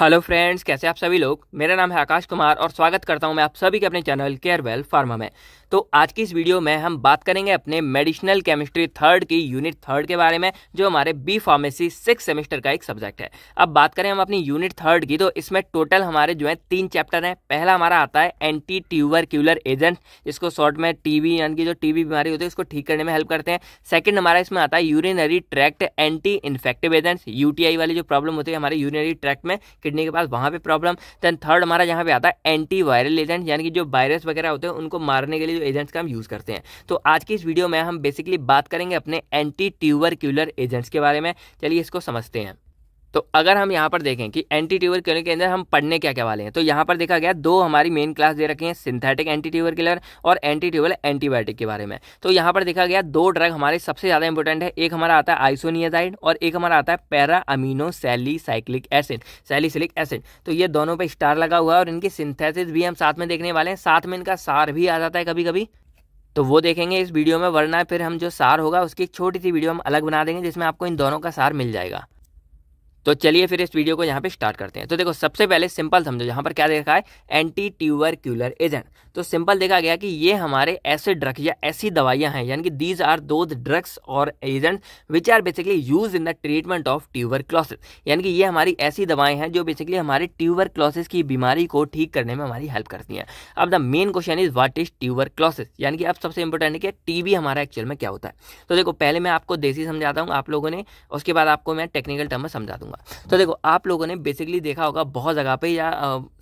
Hello friends कैसे आप सभी लोग मेरा नाम है आकाश कुमार और स्वागत करता हूं मैं आप सभी के अपने चैनल केयर वेल फार्मा में तो आज की इस वीडियो में हम बात करेंगे अपने मेडिसिनल केमिस्ट्री थर्ड की यूनिट थर्ड के बारे में जो हमारे बी फार्मेसी सिक्स सेमेस्टर का एक सब्जेक्ट है अब बात करें हम अपनी यूनिट थर्ड की तो इसमें टोटल हमारे जो है तीन चैप्टर हैं पहला हमारा आता है एंटी ट्यूबर क्यूलर एजेंट जिसको शॉर्ट में टीबी यानी कि जो टीबी बीमारी होती है उसको ठीक करने में हेल्प करते हैं सेकेंड हमारा इसमें आता है urinary tract anti infective agents UTI वाली जो प्रॉब्लम होती है हमारे यूरिनरी ट्रैक्ट में किडनी के पास वहाँ पे प्रॉब्लम दैन थर्ड हमारा यहाँ पे आता है एंटी वायरल एजेंट यानी कि जो वायरस वगैरह होते हैं उनको मारने के लिए जो एजेंट्स का हम यूज़ करते हैं तो आज की इस वीडियो में हम बेसिकली बात करेंगे अपने एंटी ट्यूबरक्यूलर एजेंट्स के बारे में चलिए इसको समझते हैं तो अगर हम यहाँ पर देखें कि एंटी ट्यूबर किलर के अंदर हम पढ़ने क्या क्या वाले हैं तो यहाँ पर देखा गया दो हमारी मेन क्लास दे रखी हैं सिंथेटिक एंटी ट्यूबर किलर और एंटी ट्यूबल एंटीबायोटिक के बारे में तो यहाँ पर देखा गया दो ड्रग हमारे सबसे ज़्यादा इंपॉर्टेंट है एक हमारा आता है आइसोनियाजाइड और एक हमारा आता है para amino salicylic acid salicylic acid तो ये दोनों पर स्टार लगा हुआ है और इनकी सिंथेसिस भी हम साथ में देखने वाले हैं साथ में इनका सार भी आ जाता है कभी कभी तो वो देखेंगे इस वीडियो में वरना फिर हम जो सार होगा उसकी छोटी सी वीडियो हम अलग बना देंगे जिसमें आपको इन दोनों का सार मिल जाएगा तो चलिए फिर इस वीडियो को यहाँ पे स्टार्ट करते हैं तो देखो सबसे पहले सिंपल समझो यहाँ पर क्या देखा है एंटी ट्यूबरक्यूलर एजेंट तो सिंपल देखा गया कि ये हमारे ऐसे ड्रग या ऐसी दवाइयाँ हैं यानी कि दीज आर दो ड्रग्स और agent which are basically use in the treatment of tuberculosis यानी कि ये हमारी ऐसी दवाएं हैं जो बेसिकली हमारे ट्यूबर क्लॉसिस की बीमारी को ठीक करने में हमारी हेल्प करती हैं अब the main question is what is tuberculosis यानी कि अब सबसे इंपॉर्टेंट है कि टीबी हमारा एक्चुअल में क्या होता है तो देखो पहले मैं आपको देसी समझाता हूँ आप लोगों ने उसके बाद आपको मैं टेक्निकल टर्म में समझा दूंगा तो देखो आप लोगों ने बेसिकली देखा होगा बहुत जगह पे या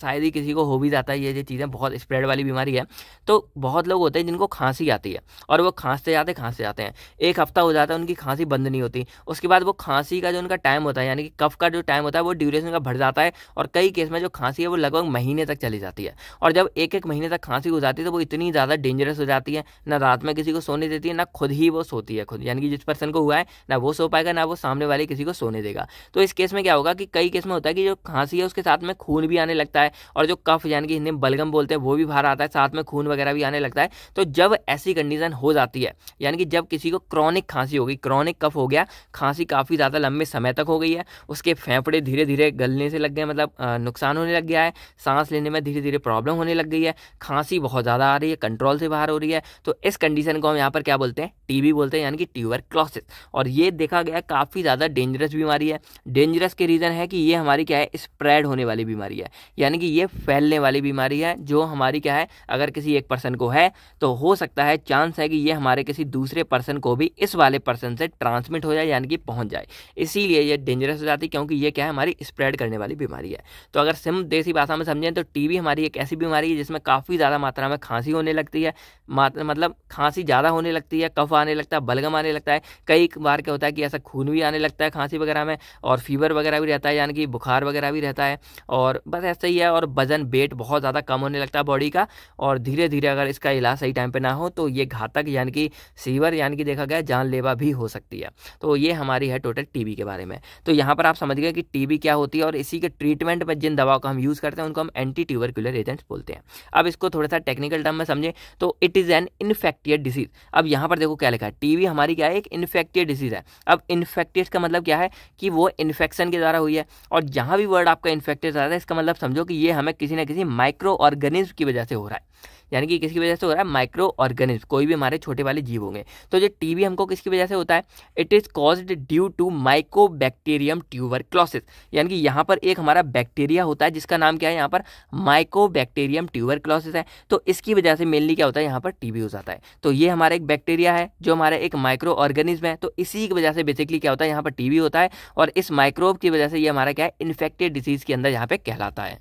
शायद ही किसी को हो भी जाता है ये चीज़ें बहुत स्प्रेड वाली बीमारी है तो बहुत लोग होते हैं जिनको खांसी आती है और वो खांसते जाते खांसते जाते हैं एक हफ्ता हो जाता है उनकी खांसी बंद नहीं होती उसके बाद वो खांसी का जो उनका टाइम होता है यानी कि कफ का जो टाइम होता है वो ड्यूरेशन का बढ़ जाता है और कई केस में जो खांसी है वो लगभग महीने तक चली जाती है और जब एक एक महीने तक खांसी हो जाती है तो वो इतनी ज़्यादा डेंजरस हो जाती है ना रात में किसी को सोने देती है ना खुद ही वो सोती है खुद यानी कि जिस पर्सन को हुआ है ना वो सो पाएगा ना वो सामने वाले किसी को सोने देगा तो इस केस केस में क्या होगा कि कई केस में होता है कि जो खांसी है उसके साथ में खून भी आने लगता है और जो कफ यानी कि हिंदी में बलगम बोलते हैं वो भी बाहर आता है साथ में खून वगैरह भी आने लगता है तो जब ऐसी कंडीशन हो जाती है यानी कि जब किसी को क्रॉनिक खांसी होगी क्रॉनिक कफ हो गया खांसी काफ़ी ज़्यादा लंबे समय तक हो गई है उसके फेफड़े धीरे धीरे गलने से लग गए मतलब नुकसान होने लग गया है सांस लेने में धीरे धीरे प्रॉब्लम होने लग गई है खांसी बहुत ज़्यादा आ रही है कंट्रोल से बाहर हो रही है तो इस कंडीशन को हम यहाँ पर क्या बोलते हैं टीबी बोलते हैं यानी कि ट्यूबर क्लॉसिस और ये देखा गया काफ़ी ज़्यादा डेंजरस बीमारी है डेंजरस के रीज़न है कि ये हमारी क्या है स्प्रेड होने वाली बीमारी है यानी कि ये फैलने वाली बीमारी है जो हमारी क्या है अगर किसी एक पर्सन को है तो हो सकता है चांस है कि ये हमारे किसी दूसरे पर्सन को भी इस वाले पर्सन से ट्रांसमिट हो जाए यानी कि पहुँच जाए इसीलिए ये डेंजरस हो जाती क्योंकि ये क्या है हमारी स्प्रेड करने वाली बीमारी है तो अगर सिम देसी भाषा में समझें तो टी हमारी एक ऐसी बीमारी है जिसमें काफ़ी ज़्यादा मात्रा में खांसी होने लगती है मतलब खांसी ज़्यादा होने लगती है कफ आने लगता है बलगम आने लगता है कई बार क्या होता है कि ऐसा खून भी आने लगता है खांसी वगैरह में और फ्यू फीवर वगैरह भी रहता है यानी कि बुखार वगैरह भी रहता है और बस ऐसा ही है और वजन वेट बहुत ज़्यादा कम होने लगता है बॉडी का और धीरे धीरे अगर इसका इलाज सही टाइम पर ना हो तो ये घातक यानी कि सीवर यानी कि देखा गया जानलेवा भी हो सकती है तो ये हमारी है टोटल टीबी के बारे में तो यहाँ पर आप समझ गए कि टी क्या होती है और इसी के ट्रीटमेंट में जिन दवाओं को हम यूज़ करते हैं उनको हम एंटी ट्यूबरकुलर एजेंट्स बोलते हैं अब इसको थोड़ा सा टेक्निकल टर्म में समझें तो it is an infected disease अब यहाँ पर देखो क्या लिखा है टीबी हमारी क्या है एक इन्फेक्टियड डिजीज़ है अब इन्फेक्टियड का मतलब क्या है कि वो इन्फेक्ट इन्फेक्शन के द्वारा हुई है और जहाँ भी वर्ड आपका इन्फेक्टेड रहा है इसका मतलब समझो कि ये हमें किसी ना किसी माइक्रो ऑर्गेनिज्म की वजह से हो रहा है यानी कि किसकी वजह से हो रहा है माइक्रो ऑर्गेनिज्म कोई भी हमारे छोटे वाले जीव होंगे तो जो टीबी हमको किसकी वजह से होता है it is caused due to mycobacterium tuberculosis यानी कि यहाँ पर एक हमारा बैक्टीरिया होता है जिसका नाम क्या है यहाँ पर बैक्टीरियम ट्यूबर क्लॉसिस है तो इसकी वजह से मेनली क्या होता है यहाँ पर टीबी हो जाता है तो ये हमारा एक बैक्टीरिया है जो हमारा एक माइक्रो ऑर्गेनिज्म है तो इसी की वजह से बेसिकली क्या होता है यहाँ पर टीबी होता है और इस माइक्रोब की वजह से ये हमारा क्या है इन्फेक्टेड डिसीज़ के अंदर यहाँ पे कहलाता है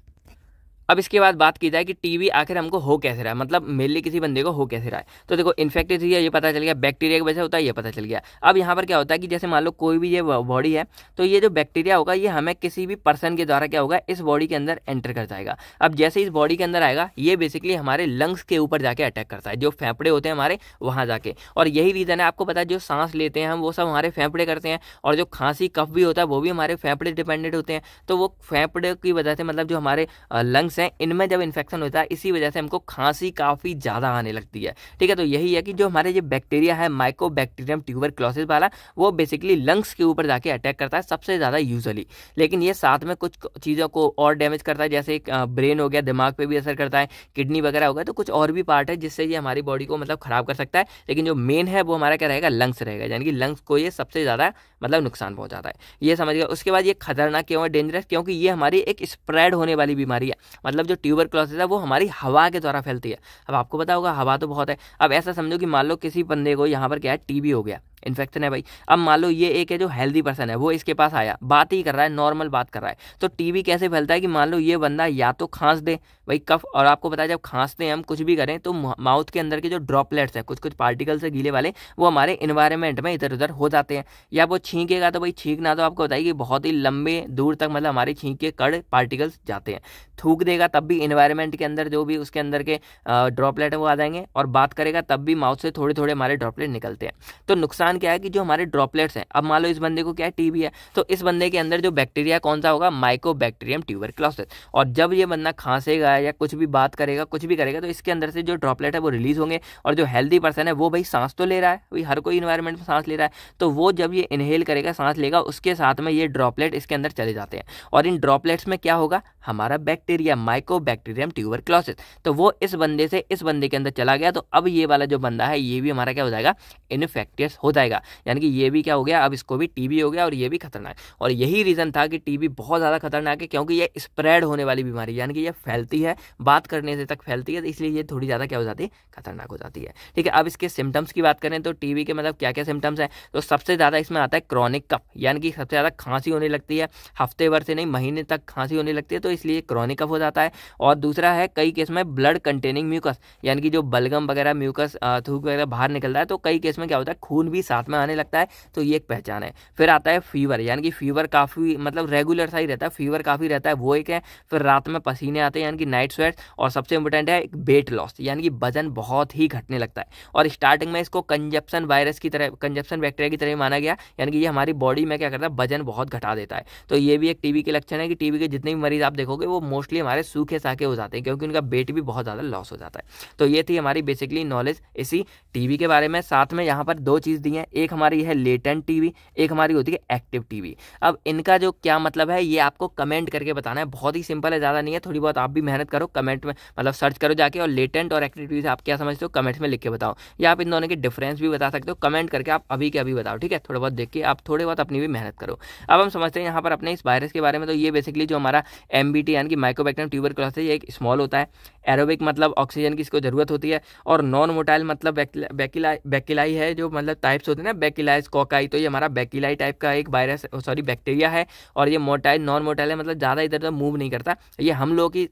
अब इसके बाद बात की जाए कि टीबी आखिर हमको हो कैसे रहा है मतलब मेनली किसी बंदे को हो कैसे रहा है तो देखो इन्फेक्टेड थी ये पता चल गया बैक्टीरिया की वजह होता है ये पता चल गया अब यहाँ पर क्या होता है कि जैसे मान लो कोई भी ये बॉडी है तो ये जो बैक्टीरिया होगा ये हमें किसी भी पर्सन के द्वारा क्या होगा इस बॉडी के अंदर एंटर कर जाएगा अब जैसे इस बॉडी के अंदर आएगा ये बेसिकली हमारे लंग्स के ऊपर जाके अटैक करता है जो फेफड़े होते हैं हमारे वहाँ जाके और यही रीज़न है आपको पता है जो सांस लेते हैं हम वो सब हमारे फेफड़े करते हैं और जो खांसी कफ भी होता है वो भी हमारे फेफड़े डिपेंडेंट होते हैं तो वो फेफड़े की वजह से मतलब जो हमारे लंग्स गैंग्स हैं इनमें जब इन्फेक्शन होता है इसी वजह से हमको खांसी काफ़ी ज़्यादा आने लगती है ठीक है तो यही है कि जो हमारे ये बैक्टीरिया है माइको बैक्टीरियम ट्यूबर क्लॉसिस वाला वो बेसिकली लंग्स के ऊपर जाके अटैक करता है सबसे ज़्यादा यूजली लेकिन ये साथ में कुछ चीज़ों को और डैमेज करता है जैसे ब्रेन हो गया दिमाग पर भी असर करता है किडनी वगैरह हो गया तो कुछ और भी पार्ट है जिससे ये हमारी बॉडी को मतलब ख़राब कर सकता है लेकिन जो मेन है वो हमारा क्या रहेगा लंग्स रहेगा यानी कि लंग्स को ये सबसे ज़्यादा मतलब नुकसान पहुँचाता है ये समझ गया उसके बाद ये खतरनाक क्यों है डेंजरस क्योंकि ये हमारी एक स्प्रेड होने वाली बीमारी है मतलब जो ट्यूबर क्लोसिस है वो हमारी हवा के द्वारा फैलती है अब आपको पता होगा हवा तो बहुत है अब ऐसा समझो कि मान लो किसी बंदे को यहाँ पर क्या है टीबी हो गया इन्फेक्शन है भाई अब मान लो ये एक है जो हेल्दी पर्सन है वो इसके पास आया बात ही कर रहा है नॉर्मल बात कर रहा है तो टीवी कैसे फैलता है कि मान लो ये बंदा या तो खांस दे भाई कफ और आपको पता है जब खांसते हैं हम कुछ भी करें तो माउथ के अंदर के जो ड्रॉपलेट्स हैं कुछ कुछ पार्टिकल्स हैं गीले वाले वो हमारे इन्वायरमेंट में इधर उधर हो जाते हैं या वो छींकेगा तो भाई छींकना तो आपको बताइए कि बहुत ही लंबे दूर तक मतलब हमारे छींक के कड़ पार्टिकल्स जाते हैं थूक देगा तब भी इन्वायरमेंट के अंदर जो भी उसके अंदर के ड्रॉपलेट है वो आ जाएंगे और बात करेगा तब भी माउथ से थोड़े थोड़े हमारे ड्रॉपलेट निकलते हैं तो नुकसान नुकसान क्या है कि जो हमारे ड्रॉपलेट्स हैं अब मान लो इस बंदे को क्या है टीबी है तो इस बंदे के अंदर जो बैक्टीरिया कौन सा होगा माइको माइकोबैक्टीरियम ट्यूबरक्लोसिस और जब ये बंदा खांसेगा या कुछ भी बात करेगा कुछ भी करेगा तो इसके अंदर से जो ड्रॉपलेट है वो रिलीज होंगे और जो हेल्दी पर्सन है वो भाई सांस तो ले रहा है भाई हर कोई इन्वायरमेंट में सांस ले रहा है तो वो जब ये इनहेल करेगा सांस लेगा उसके साथ में ये ड्रॉपलेट इसके अंदर चले जाते हैं और इन ड्रॉपलेट्स में क्या होगा हमारा बैक्टीरिया माइको माइकोबैक्टीरियम ट्यूबरक्लोसिस तो वो इस बंदे से इस बंदे के अंदर चला गया तो अब ये वाला जो बंदा है ये भी हमारा क्या हो जाएगा इन्फेक्टियस हो जाएगा यानी कि ये भी क्या हो गया अब इसको भी टीबी हो गया और ये भी खतरनाक और यही रीज़न था कि टीबी बहुत ज़्यादा खतरनाक है क्योंकि ये स्प्रेड होने वाली बीमारी यानी कि ये फैलती है बात करने से तक फैलती है तो इसलिए ये थोड़ी ज़्यादा क्या हो जाती है खतरनाक हो जाती है ठीक है अब इसके सिम्टम्स की बात करें तो टीबी के मतलब क्या क्या सिम्टम्स हैं तो सबसे ज़्यादा इसमें आता है क्रॉनिक कफ यानी कि सबसे ज़्यादा खांसी होने लगती है हफ्ते भर से नहीं महीने तक खांसी होने लगती है तो इसलिए क्रॉनिक कफ हो जाता है और दूसरा है कई केस में ब्लड कंटेनिंग म्यूकस यानी कि जो बलगम वगैरह म्यूकस थूक वगैरह बाहर निकलता है तो कई केस में क्या होता है खून भी साथ में आने लगता है तो ये एक पहचान है फिर आता है फीवर यानी कि फीवर काफ़ी मतलब रेगुलर सा ही रहता है फीवर काफ़ी रहता है वो एक है फिर रात में पसीने आते हैं यानी कि नाइट स्वेट और सबसे इंपॉर्टेंट है वेट लॉस यानी कि वजन बहुत ही घटने लगता है और स्टार्टिंग में इसको कंजप्शन वायरस की तरह कंजप्शन बैक्टीरिया की तरह माना गया यानी कि ये हमारी बॉडी में क्या करता है वजन बहुत घटा देता है तो ये भी एक टीबी के लक्षण है कि टीबी के जितने भी मरीज आप देखोगे वो मोस्टली हमारे सूखे साके हो जाते हैं क्योंकि उनका वेट भी बहुत ज़्यादा लॉस हो जाता है तो ये थी हमारी बेसिकली नॉलेज इसी टीबी के बारे में साथ में यहाँ पर दो चीज़ दी होती हैं एक हमारी है लेटेंट टीवी एक हमारी होती है एक्टिव टीवी अब इनका जो क्या मतलब है ये आपको कमेंट करके बताना है बहुत ही सिंपल है ज़्यादा नहीं है थोड़ी बहुत आप भी मेहनत करो कमेंट में मतलब सर्च करो जाके और लेटेंट और एक्टिव टीवी से आप क्या समझते हो कमेंट्स में लिख के बताओ या आप इन दोनों के डिफरेंस भी बता सकते हो कमेंट करके आप अभी के अभी बताओ ठीक है थोड़ा बहुत देख के आप थोड़े बहुत अपनी भी मेहनत करो अब हम समझते हैं यहाँ पर अपने इस वायरस के बारे में तो ये बेसिकली जो हमारा एम बी टी यानी कि माइक्रोबैक्टेरियम ट्यूबर क्लॉस है ये एक स्मॉल होता है एरोबिक मतलब ऑक्सीजन की इसको ज़रूरत होती है और नॉन मोटाइल मतलब बैकिलाई बैकिलाई है जो मतलब टाइप्स होते हैं ना बैकिलाइज कॉकाई तो ये हमारा बैकिलाई टाइप का एक वायरस सॉरी बैक्टीरिया है और ये मोटाइल नॉन मोटाइल है मतलब ज़्यादा इधर उधर मूव नहीं करता ये हम लोग की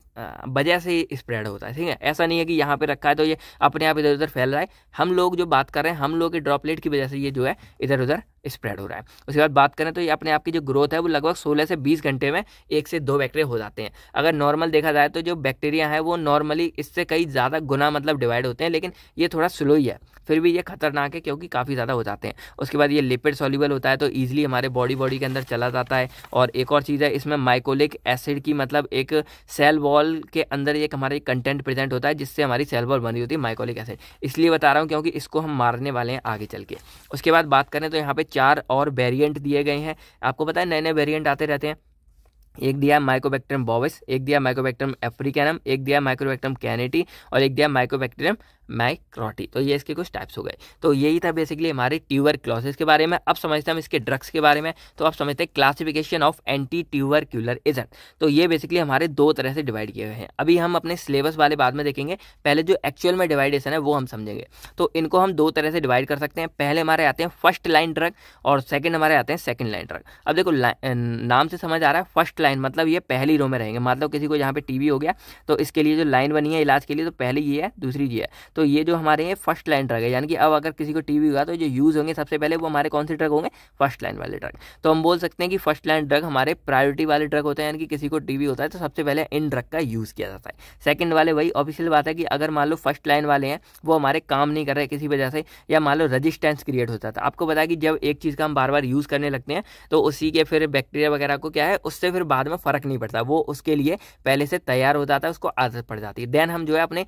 वजह से स्प्रेड होता है ठीक है ऐसा नहीं है कि यहाँ पर रखा है तो ये अपने आप इधर उधर फैल रहा है हम लोग जो बात कर रहे हैं हम लोग के ड्रॉपलेट की वजह से ये जो है इधर उधर स्प्रेड हो रहा है उसके बाद बात करें तो ये अपने आपकी जो ग्रोथ है वो लगभग सोलह से बीस घंटे में एक से दो बैक्टीरिया हो जाते हैं अगर नॉर्मल देखा जाए तो जो बैक्टीरिया है वो नॉर्मली इससे कई ज़्यादा गुना मतलब डिवाइड होते हैं लेकिन ये थोड़ा स्लो ही है फिर भी ये खतरनाक है क्योंकि काफ़ी ज़्यादा हो जाते हैं उसके बाद ये लिपिड सॉल्यूबल होता है तो ईजिली हमारे बॉडी बॉडी के अंदर चला जाता है और एक और चीज़ है इसमें माइकोलिक एसिड की मतलब एक सेल वॉल के अंदर एक हमारे कंटेंट प्रेजेंट होता है जिससे हमारी सेल वॉल बनी होती है माइकोलिक एसिड इसलिए बता रहा हूँ क्योंकि इसको हम मारने वाले हैं आगे चल के उसके बाद बात करें तो यहाँ पर चार और वेरियंट दिए गए हैं आपको पता है नए नए वेरियंट आते रहते हैं एक दिया माइकोबैक्टेरियम बॉविस एक दिया माइकोबैक्टेरियम एफ्रिकैनम एक दिया माइकोबैक्टेरियम कैनेटी और एक दिया माइकोबैक्टेरियम माइक्रोटी तो ये इसके कुछ टाइप्स हो गए तो यही था बेसिकली हमारे ट्यूबर क्लॉसेस के बारे में अब समझते हैं हम इसके ड्रग्स के बारे में तो अब समझते हैं classification of anti tubercular agent तो ये बेसिकली हमारे दो तरह से डिवाइड किए हुए हैं अभी हम अपने सिलेबस वाले बाद में देखेंगे पहले जो एक्चुअल में डिवाइडेशन है वो हम समझेंगे तो इनको हम दो तरह से डिवाइड कर सकते हैं पहले हमारे आते हैं फर्स्ट लाइन ड्रग और सेकेंड हमारे आते हैं सेकेंड लाइन ड्रग अब देखो नाम से समझ आ रहा है फर्स्ट लाइन मतलब ये पहली रो में रहेंगे मतलब किसी को यहाँ पे टी हो गया तो इसके लिए जो लाइन बनी है इलाज के लिए तो पहली ये है दूसरी ये है तो ये जो हमारे ये फर्स्ट लाइन ट्रक है यानी कि अब अगर किसी को टीवी हुआ तो जो यूज़ होंगे सबसे पहले वो हमारे कौन से ट्रक होंगे फर्स्ट लाइन वाले ट्रक तो हम बोल सकते हैं कि फर्स्ट लाइन ड्रग हमारे प्रायोरिटी वाले ड्रग होते हैं यानी कि किसी को टीवी होता है तो सबसे पहले इन ड्रग का यूज़ किया जाता है सेकंड वाले वही ऑफिशियल बात है कि अगर मान लो फर्स्ट लाइन वाले हैं वो हमारे काम नहीं कर रहे किसी वजह से या मान लो रजिस्टेंस क्रिएट होता था आपको पता है कि जब एक चीज़ का हम बार बार यूज़ करने लगते हैं तो उसी के फिर बैक्टीरिया वगैरह को क्या है उससे फिर बाद में फ़र्क नहीं पड़ता वो उसके लिए पहले से तैयार हो जाता है उसको आदत पड़ जाती है देन हम जो है अपने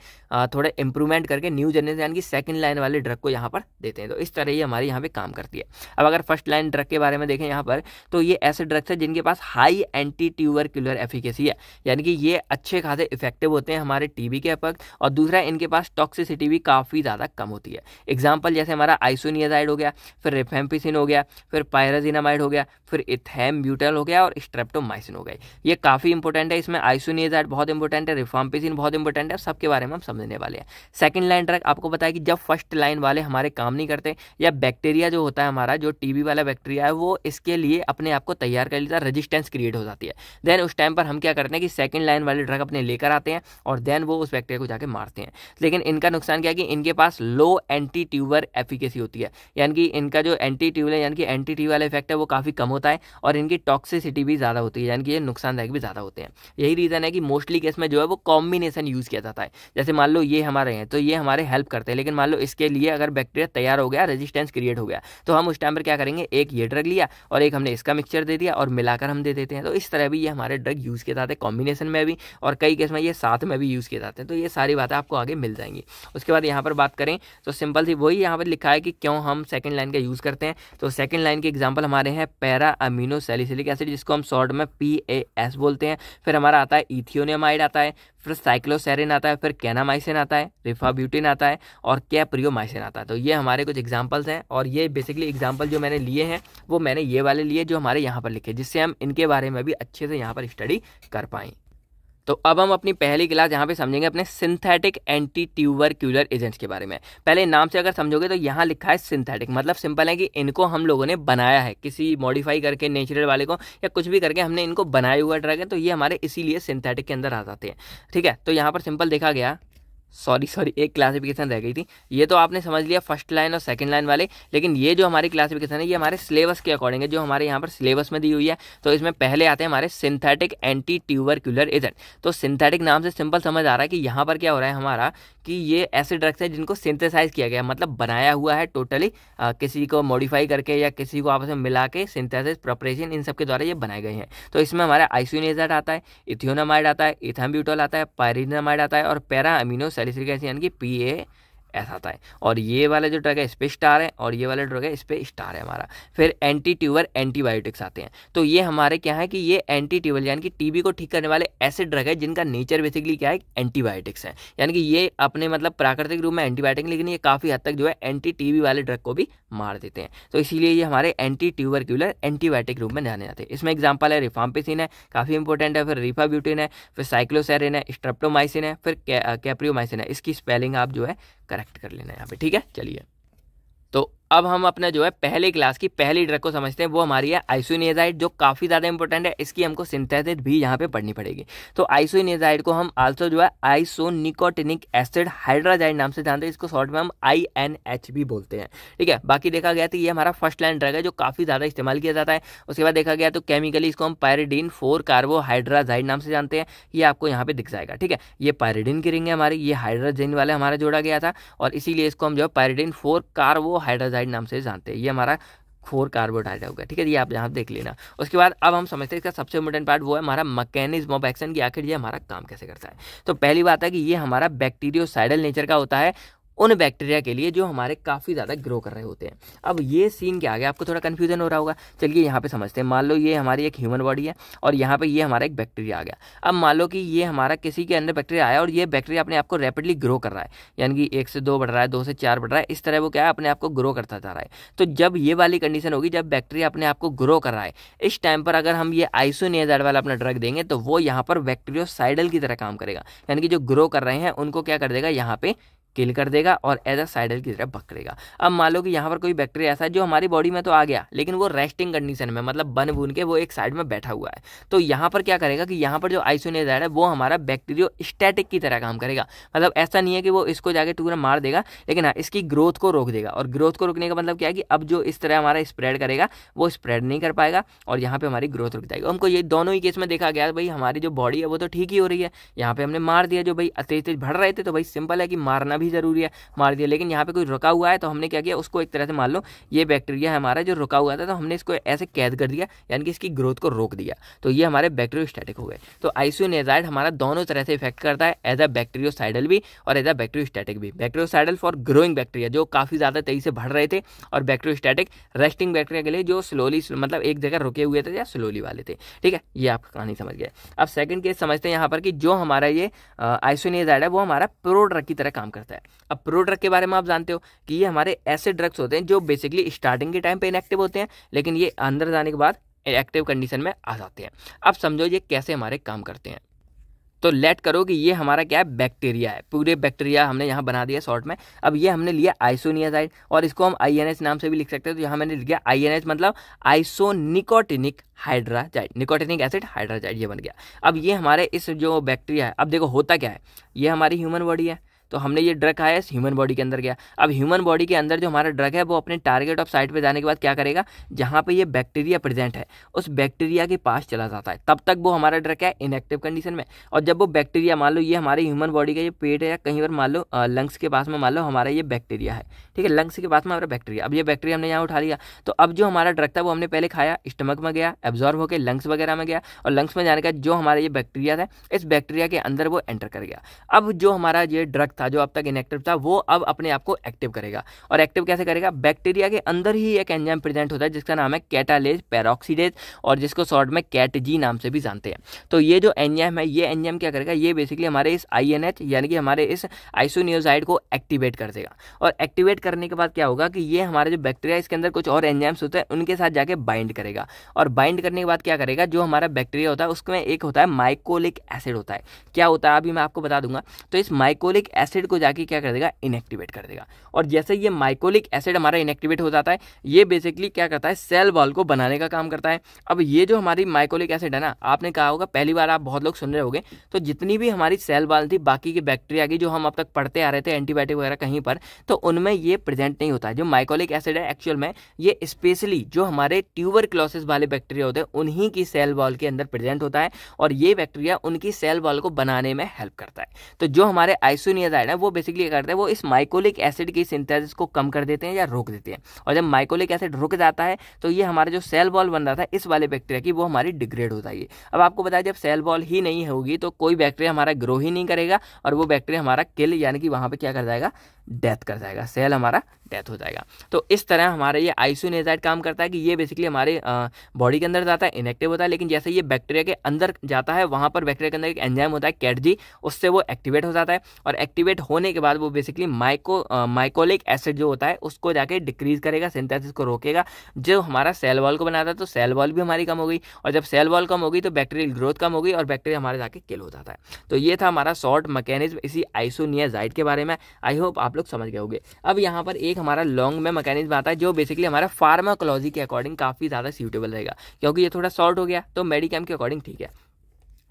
थोड़े इंप्रूवमेंट करके न्यू जनरेशन यानी कि सेकंड लाइन वाले ड्रग को यहाँ पर देते हैं तो इस तरह ही हमारे यहाँ पे काम करती है अब अगर फर्स्ट लाइन ड्रग के बारे में देखें यहाँ पर तो ये ऐसे ड्रग्स हैं जिनके पास high anti tubercular efficacy है यानी कि ये अच्छे खासे इफेक्टिव होते हैं हमारे टी के अपक और दूसरा इनके पास टॉक्सिसिटी भी काफ़ी ज़्यादा कम होती है एग्जाम्पल जैसे हमारा आइसोनियाजाइड हो गया फिर रिफेम्पिसिन हो गया फिर पायराजिनामाइड हो गया फिर इथेम ब्यूटल हो गया और स्ट्रेप्टोमाइसिन हो गए ये काफ़ी इंपॉर्टेंट है इसमें आइसोनियाजाइड बहुत इंपॉर्टेंट है रिफाम्पिसिन बहुत इंपॉर्टेंट है सबके बारे में हम समझने वाले हैं सेकंड लाइन ड्रग आपको पता है कि जब फर्स्ट लाइन वाले हमारे काम नहीं करते या बैक्टीरिया जो होता है हमारा जो टीबी वाला बैक्टीरिया है वो इसके लिए अपने आप को तैयार कर लेता है रजिस्टेंस क्रिएट हो जाती है देन उस टाइम पर हम क्या करते हैं कि सेकेंड लाइन वाले ड्रग अपने लेकर आते हैं और देन वो उस बैक्टीरिया को जाकर मारते हैं लेकिन इनका नुकसान क्या है कि इनके पास लो एंटी ट्यूबर एफिकेसी होती है यानी कि इनका जो एंटी ट्यूबुलर यानी कि एंटी ट्यूब वाला इफेक्ट है वो काफ़ी कम होता है और इनकी टॉक्सिसिटी भी ज़्यादा होती है यानी कि ये नुकसानदायक भी ज़्यादा होते हैं यही रीज़न है कि मोस्टली केस में जो है वो कॉम्बिनेशन यूज़ किया जाता है जैसे मान लो ये हमारे हैं तो ये लिए हमारे हेल्प करते हैं लेकिन मान लो इसके लिए अगर बैक्टीरिया तैयार हो गया रेजिस्टेंस क्रिएट हो गया तो हम उस टाइम पर क्या करेंगे एक ये ड्रग लिया और एक हमने इसका मिक्सचर दे दिया और मिलाकर हम दे देते हैं तो इस तरह भी ये हमारे ड्रग यूज़ किए जाते हैं कॉम्बिनेशन में भी और कई केस में ये साथ में भी यूज़ किए जाते हैं तो ये सारी बातें आपको आगे मिल जाएंगी उसके बाद यहाँ पर बात करें तो सिंपल सी वही यहाँ पर लिखा है कि क्यों हम सेकेंड लाइन का यूज़ करते हैं तो सेकेंड लाइन के एग्जाम्पल हमारे हैं पैरा अमीनो सेलिसिलिक एसिड जिसको हम शॉर्ट में पी ए एस बोलते हैं फिर हमारा आता है इथियोनियमाइड आता है फिर साइक्लोसेरिन आता है फिर कैनामाइसिन आता है रिफाब्यू ब्यूटेन आता है और कैप्रियोमाइसिन आता है तो ये हमारे कुछ एग्जाम्पल्स हैं और ये बेसिकली एग्जाम्पल जो मैंने लिए हैं वो मैंने ये वाले लिए जो हमारे यहाँ पर लिखे जिससे हम इनके बारे में भी अच्छे से यहाँ पर स्टडी कर पाएँ तो अब हम अपनी पहली क्लास यहाँ पे समझेंगे अपने synthetic anti tubercular agents के बारे में पहले नाम से अगर समझोगे तो यहाँ लिखा है सिंथेटिक मतलब सिंपल है कि इनको हम लोगों ने बनाया है किसी मॉडिफाई करके नेचुरल वाले को या कुछ भी करके हमने इनको बनाया हुआ ड्रग है तो ये हमारे इसीलिए सिंथेटिक के अंदर आ जाते हैं ठीक है तो यहाँ पर सिंपल देखा गया सॉरी सॉरी एक क्लासिफिकेशन रह गई थी ये तो आपने समझ लिया फर्स्ट लाइन और सेकंड लाइन वाले लेकिन ये जो हमारी क्लासिफिकेशन है ये हमारे सिलेबस के अकॉर्डिंग है जो हमारे यहाँ पर सिलेबस में दी हुई है तो इसमें पहले आते हैं हमारे सिंथेटिक एंटी ट्यूबरक्यूलर एजेंट तो सिंथेटिक नाम से सिंपल समझ आ रहा है कि यहाँ पर क्या हो रहा है हमारा कि ये ऐसे ड्रग्स हैं जिनको सिंथेसाइज किया गया मतलब बनाया हुआ है टोटली आ, किसी को मॉडिफाई करके या किसी को आपस में मिला के सिंथेसिस प्रपरेशन इन सब के द्वारा ये बनाए गए हैं तो इसमें हमारा आइसोनेजाड आता है इथियोनामाइड आता है इथाम्ब्यूटोल आता है पायरिनामाइड आता है और पैरा अमीनो सेलिसिक एसिड यानी कि पी ऐसा आता है और ये वाला जो ड्रग है इस पर स्टार है और ये वाला ड्रग है इस पर स्टार है हमारा फिर एंटी ट्यूबर एंटीबायोटिक्स आते हैं तो ये हमारे क्या है कि ये एंटी ट्यूबर यानी कि टीबी को ठीक करने वाले ऐसे ड्रग है जिनका नेचर बेसिकली क्या है एंटीबायोटिक्स है यानी कि ये अपने मतलब प्राकृतिक रूप में एंटीबायोटिक लेकिन ये काफ़ी हद तक जो है एंटी टीबी वाले ड्रग को भी मार देते हैं तो इसीलिए ये हमारे एंटी ट्यूबर क्यूलर एंटीबायोटिक रूप में जाने जाते हैं इसमें एग्जाम्पल है रिफाम्पिसिन है काफ़ी इंपॉर्टेंट है फिर रिफाब्यूटिन है फिर साइक्लोसेरिन है स्ट्रप्टोमाइसिन है फिर कैप्रियोमाइसिन है इसकी स्पेलिंग आप जो है करेक्ट कनेक्ट कर लेना यहाँ पे ठीक है चलिए तो अब हम अपना जो है पहले क्लास की पहली ड्रग को समझते हैं वो हमारी है आइसोनेजाइड जो काफ़ी ज़्यादा इंपॉर्टेंट है इसकी हमको सिंथेसिस भी यहाँ पे पढ़नी पड़ेगी तो आइसोनेजाइड को हम आल्सो जो है आइसोनिकोटिनिक एसिड हाइड्राजाइड नाम से जानते हैं इसको शॉर्ट में हम आई एन एच भी बोलते हैं ठीक है बाकी देखा गया तो ये हमारा फर्स्ट लाइन ड्रग है जो काफ़ी ज़्यादा इस्तेमाल किया जाता है उसके बाद देखा गया तो केमिकली इसको हम पायरेडीन फोर कार्बोहाइड्राजाइड नाम से जानते हैं ये आपको यहाँ पर दिख जाएगा ठीक है ये पायरेडीन की रिंग है हमारी ये हाइड्राजाइन वाला हमारा जोड़ा गया था और इसीलिए इसको हम जो है पायरेडीन फोर कार्बोहाइड्राजाइड कार्बोडाइड नाम से जानते हैं ये हमारा फोर कार्बोडाइड होगा ठीक है ये आप यहाँ देख लेना उसके बाद अब हम समझते हैं इसका सबसे इंपॉर्टेंट पार्ट वो है हमारा मैकेनिज्म ऑफ एक्शन की आखिर ये हमारा काम कैसे करता है तो पहली बात है कि ये हमारा बैक्टीरियोसाइडल नेचर का होता है उन बैक्टीरिया के लिए जो हमारे काफ़ी ज़्यादा ग्रो कर रहे होते हैं अब ये सीन क्या आ गया आपको थोड़ा कन्फ्यूजन हो रहा होगा चलिए यहाँ पे समझते हैं मान लो ये हमारी एक ह्यूमन बॉडी है और यहाँ पे ये हमारा एक बैक्टीरिया आ गया अब मान लो कि ये हमारा किसी के अंदर बैक्टीरिया आया और ये बैक्टीरिया अपने आपको रैपिडली ग्रो कर रहा है यानी कि एक से दो बढ़ रहा है दो से चार बढ़ रहा है इस तरह वो क्या है अपने आप को ग्रो करता जा रहा है तो जब ये वाली कंडीशन होगी जब बैक्टीरिया अपने आपको ग्रो कर रहा है इस टाइम पर अगर हम ये आइसोनियाजाइड वाला अपना ड्रग देंगे तो वो यहाँ पर बैक्टीरियोसाइडल की तरह काम करेगा यानी कि जो ग्रो कर रहे हैं उनको क्या कर देगा यहाँ पर किल कर देगा और एज अ साइडल की तरफ बकरेगा अब मान लो कि यहाँ पर कोई बैक्टीरिया ऐसा है जो हमारी बॉडी में तो आ गया लेकिन वो रेस्टिंग कंडीशन में मतलब बन भून के वो एक साइड में बैठा हुआ है तो यहाँ पर क्या करेगा कि यहाँ पर जो आइसोनेजाइड है वो हमारा बैक्टीरियो स्टैटिक की तरह काम करेगा मतलब ऐसा नहीं है कि वो इसको जाके टूरा मार देगा लेकिन हाँ इसकी ग्रोथ को रोक देगा और ग्रोथ को रोकने का मतलब क्या है कि अब जो इस तरह हमारा स्प्रेड करेगा वो स्प्रेड नहीं कर पाएगा और यहाँ पर हमारी ग्रोथ रुक जाएगी हमको ये दोनों ही केस में देखा गया भाई हमारी जो बॉडी है वो तो ठीक ही हो रही है यहाँ पर हमने मार दिया जो भाई तेज तेज भर रहे थे तो भाई सिंपल है कि मारना भी भी ज़रूरी है मार दिया लेकिन यहाँ पे कोई रुका हुआ है तो हमने क्या किया उसको एक तरह से मान लो ये बैक्टीरिया हमारा जो रुका हुआ था तो हमने इसको ऐसे कैद कर दिया यानी कि इसकी ग्रोथ को रोक दिया तो ये हमारे स्टैटिक हो गए तो आइसोनेजाइड हमारा दोनों तरह से इफेक्ट करता है एज अ बैक्टीरियोसाइडल भी और एज अ स्टैटिक भी बैक्टीरियोसाइडल फॉर ग्रोइंग बैक्टीरिया जो काफ़ी ज़्यादा तेजी से बढ़ रहे थे और स्टैटिक रेस्टिंग बैक्टीरिया के लिए जो स्लोली मतलब एक जगह रुके हुए थे या स्लोली वाले थे ठीक है ये आप कहानी समझ गए अब सेकंड केस समझते हैं यहाँ पर कि जो हमारा ये आइसोनेजाइड है वो हमारा प्रोड्रग की तरह काम करता है होता है अब प्रो ड्रग के बारे में आप जानते हो कि ये हमारे ऐसे ड्रग्स होते हैं जो बेसिकली स्टार्टिंग के टाइम पे इनएक्टिव होते हैं लेकिन ये अंदर जाने के बाद एक्टिव कंडीशन में आ जाते हैं अब समझो ये कैसे हमारे काम करते हैं तो लेट करो कि ये हमारा क्या है बैक्टीरिया है पूरे बैक्टीरिया हमने यहाँ बना दिया शॉर्ट में अब ये हमने लिया आइसोनियाजाइड और इसको हम आईएनएस नाम से भी लिख सकते हैं तो यहाँ मैंने लिख गया आईएनएस मतलब isonicotinic hydrazide nicotinic acid hydrazide ये बन गया अब ये हमारे इस जो बैक्टीरिया है अब देखो होता क्या है ये हमारी ह्यूमन बॉडी है तो हमने ये ड्रग खाया ह्यूमन बॉडी के अंदर गया अब ह्यूमन बॉडी के अंदर जो हमारा ड्रग है वो अपने टारगेट ऑफ साइट पर जाने के बाद क्या करेगा जहाँ पर यह बैक्टीरिया प्रेजेंट है उस बैक्टीरिया के पास चला जाता है तब तक वो हमारा ड्रग है इनएक्टिव कंडीशन में और जब वो बैक्टीरिया मान लो ये हमारे ह्यूमन बॉडी का ये पेट है या कहीं पर मान लो लंग्स के पास में मान लो हमारा ये बैक्टीरिया है ठीक है लंग्स के पास में हमारा बैक्टीरिया अब ये बैक्टीरिया हमने यहाँ उठा लिया तो अब जो हमारा ड्रग था वो हमने पहले खाया स्टमक में गया एब्जॉर्व होकर लंग्स वगैरह में गया और लंग्स में जाने का जो हमारा ये बैक्टीरिया था इस बैक्टीरिया के अंदर वो एंटर कर गया अब जो हमारा ये ड्रग था था जो अब तक इनएक्टिव था वो अब अपने आप को एक्टिव करेगा और एक्टिव कैसे करेगा बैक्टीरिया के अंदर ही एक एंजाइम प्रेजेंट होता है जिसका नाम है कैटालेज पैरोक्सीडेज और जिसको शॉर्ट में कैट जी नाम से भी जानते हैं तो ये जो एंजाइम है ये एंजाइम क्या करेगा ये बेसिकली हमारे इस आई यानी कि हमारे इस आइसोनियोजाइड को एक्टिवेट कर देगा और एक्टिवेट करने के बाद क्या होगा कि ये हमारे जो बैक्टीरिया इसके अंदर कुछ और एंजाइम्स होते हैं उनके साथ जाके बाइंड करेगा और बाइंड करने के बाद क्या करेगा जो हमारा बैक्टीरिया होता है उसमें एक होता है माइकोलिक एसिड होता है क्या होता है अभी मैं आपको बता दूंगा तो इस माइकोलिक एसिड को जाके क्या कर देगा इनएक्टिवेट कर देगा और जैसे ये माइकोलिक एसिड हमारा इनएक्टिवेट हो जाता है ये बेसिकली क्या करता है सेल वॉल को बनाने का काम करता है अब ये जो हमारी माइकोलिक एसिड है ना आपने कहा होगा पहली बार आप बहुत लोग सुन रहे होंगे तो जितनी भी हमारी सेल वॉल थी बाकी की बैक्टीरिया की जो हम अब तक पढ़ते आ रहे थे एंटीबायोटिक वगैरह कहीं पर तो उनमें ये प्रेजेंट नहीं होता है जो माइकोलिक एसिड है एक्चुअल में ये स्पेशली जो हमारे ट्यूबर वाले बैक्टीरिया होते हैं उन्हीं की सेल वॉल के अंदर प्रेजेंट होता है और ये बैक्टीरिया उनकी सेल वॉल को बनाने में हेल्प करता है तो जो हमारे आइसोनियज एनामाइलाइड है वो बेसिकली करते हैं वो इस माइकोलिक एसिड की सिंथेसिस को कम कर देते हैं या रोक देते हैं और जब माइकोलिक एसिड रुक जाता है तो ये हमारा जो सेल बॉल बन रहा था इस वाले बैक्टीरिया की वो हमारी डिग्रेड हो जाएगी अब आपको बताया जब सेल बॉल ही नहीं होगी तो कोई बैक्टीरिया हमारा ग्रो ही नहीं करेगा और वो बैक्टीरिया हमारा किल यानी कि वहाँ पर क्या कर जाएगा डेथ कर जाएगा सेल हमारा डेथ हो जाएगा तो इस तरह हमारा ये आइसोनेजाइड काम करता है कि ये बेसिकली हमारे बॉडी के अंदर जाता है इनएक्टिव होता है लेकिन जैसे ये बैक्टीरिया के अंदर जाता है वहाँ पर बैक्टीरिया के अंदर एक एंजाइम होता है कैटजी उससे वो एक्टिवेट हो जाता है और एक्टिवेट होने के बाद वो बेसिकली माइको माइकोलिक एसिड जो होता है उसको जाके डिक्रीज करेगा सिंथेसिस को रोकेगा जो हमारा सेल वॉल को बनाता है तो सेल वॉल भी हमारी कम हो गई और जब सेल वॉल कम होगी तो बैक्टीरियल ग्रोथ कम होगी और बैक्टीरिया हमारे जाके किल हो जाता है तो ये था हमारा शॉर्ट मैकेनिज्म इसी आइसोनियाजाइड के बारे में आई होप आप लोग समझ गए होंगे अब यहाँ पर एक हमारा लॉन्ग में मैकेनिज्म आता है जो बेसिकली हमारा फार्माकोलॉजी के अकॉर्डिंग काफ़ी ज़्यादा सूटेबल रहेगा क्योंकि ये थोड़ा शॉर्ट हो गया तो मेडिकैम के अकॉर्डिंग ठीक है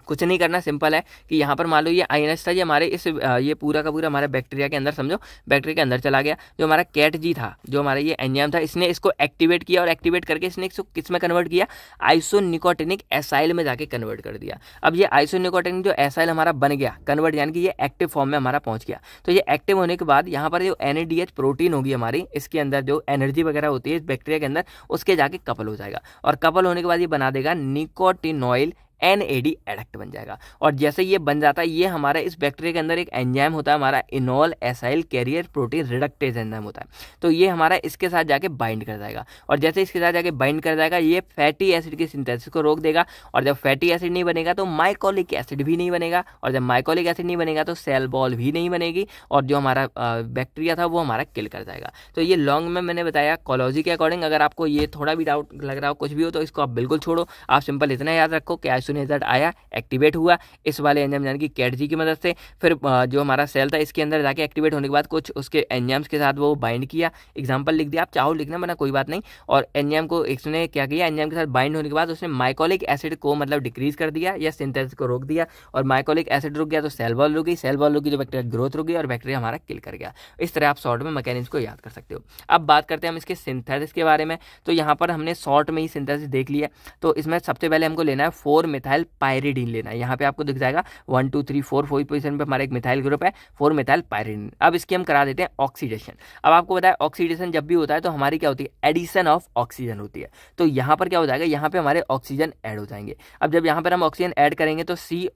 कुछ नहीं करना सिंपल है कि यहाँ पर मान लो ये आई था ये हमारे इस ये पूरा का पूरा हमारे बैक्टीरिया के अंदर समझो बैक्टीरिया के अंदर चला गया जो हमारा कैट जी था जो हमारा ये एनजाम था इसने इसको एक्टिवेट किया और एक्टिवेट करके इसने इसको किस में कन्वर्ट किया आइसोनिकोटेनिक एसाइल में जाके कन्वर्ट कर दिया अब ये आइसोनिकोटेनिक जो एसाइल हमारा बन गया कन्वर्ट यानी कि ये एक्टिव फॉर्म में हमारा पहुँच गया तो ये एक्टिव होने के बाद यहाँ पर जो एन प्रोटीन होगी हमारी इसके अंदर जो एनर्जी वगैरह होती है इस बैक्टीरिया के अंदर उसके जाके कपल हो जाएगा और कपल होने के बाद ये बना देगा nicotinoyl N A D adduct बन जाएगा और जैसे ये बन जाता है ये हमारा इस बैक्टीरिया के अंदर एक एंजाइम होता है हमारा enol acyl carrier protein reductase enzyme होता है तो ये हमारा इसके साथ जाके बाइंड कर जाएगा और जैसे इसके साथ जाके बाइंड कर जाएगा ये फैटी एसिड की सिंथेसिस को रोक देगा और जब फैटी एसिड नहीं बनेगा तो माइकोलिक एसिड भी नहीं बनेगा और जब माइकोलिक एसिड नहीं बनेगा तो सेल बॉल भी नहीं बनेगी और जो हमारा बैक्टीरिया था वो हमारा किल कर जाएगा तो ये लॉन्ग में मैंने बताया कॉलोजी के अकॉर्डिंग अगर आपको ये थोड़ा भी डाउट लग रहा हो कुछ भी हो तो इसको आप बिल्कुल छोड़ो आप सिंपल इतना याद रखो कि आइसो ऑप्शन रिजल्ट आया एक्टिवेट हुआ इस वाले एंजाम यानी कि कैट जी की मदद से फिर जो हमारा सेल था इसके अंदर जाके एक्टिवेट होने के बाद कुछ उसके एंजाम्स के साथ वो बाइंड किया एग्जाम्पल लिख दिया आप चाहो लिखना बना कोई बात नहीं और एंजाम को इसने क्या किया एंजाम के साथ बाइंड होने के बाद उसने माइकोलिक एसिड को मतलब डिक्रीज कर दिया या सिंथेसिस को रोक दिया और माइकोलिक एसिड रुक गया तो सेल वॉल रुकी सेल वॉल रुकी तो बैक्टीरिया ग्रोथ रुकी और बैक्टीरिया हमारा किल कर गया इस तरह आप शॉर्ट में मैकेनिज्म को याद कर सकते हो अब बात करते हैं हम इसके सिंथेसिस के बारे में तो यहाँ पर हमने शॉर्ट में ही सिंथेसिस देख लिया तो इसमें सबसे पहले हमको लेना है फोर मिथाइल पायरिडीन लेना है यहाँ पे आपको दिख जाएगा one two three four fourth position पर हमारा एक मिथाइल ग्रुप है फोर मिथाइल पायरिडीन अब इसकी हम करा देते हैं ऑक्सीडेशन अब आपको बताया ऑक्सीडेशन जब भी होता है तो हमारी क्या होती है एडिशन ऑफ ऑक्सीजन होती है तो यहाँ पर क्या हो जाएगा यहाँ पर हमारे ऑक्सीजन एड हो जाएंगे अब जब यहाँ पर हम ऑक्सीजन एड करेंगे तो सी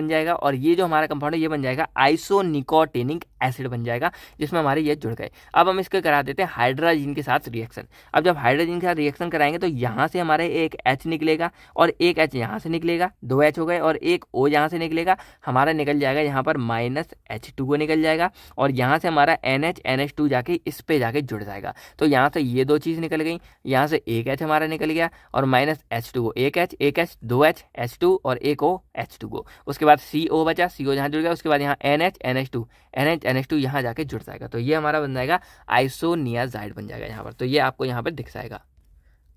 बन जाएगा और ये जो हमारा कंपाउंड है ये बन जाएगा आइसोनिकोटेनिक एसिड बन जाएगा जिसमें हमारे ये जुड़ गए अब हम इसके करा देते हैं हाइड्राजीन के साथ रिएक्शन अब जब हाइड्रोजिन के साथ रिएक्शन कराएंगे तो यहाँ से हमारे एक एच निकलेगा और एक एच यहाँ से निकलेगा दो एच हो गए और एक ओ यहाँ से निकलेगा हमारा निकल जाएगा यहाँ पर माइनस एच टू को निकल जाएगा और यहाँ से हमारा N H N H two जाके इस पर जाके जुड़ जाएगा तो यहाँ से ये दो चीज़ निकल गई यहाँ से एक एच हमारा निकल गया और माइनस एच टू ओ एक एच एक एच दो एच एच टू और एक ओ एच टू ओ उसके बाद सी ओ बचा सी ओ जहाँ जुड़ गया उसके बाद यहाँ N H N H two N H N H two यहाँ जाके जुड़ जाएगा तो ये हमारा बन जाएगा आइसोनियाजाइड बन जाएगा यहाँ पर तो ये आपको यहाँ पर दिख जाएगा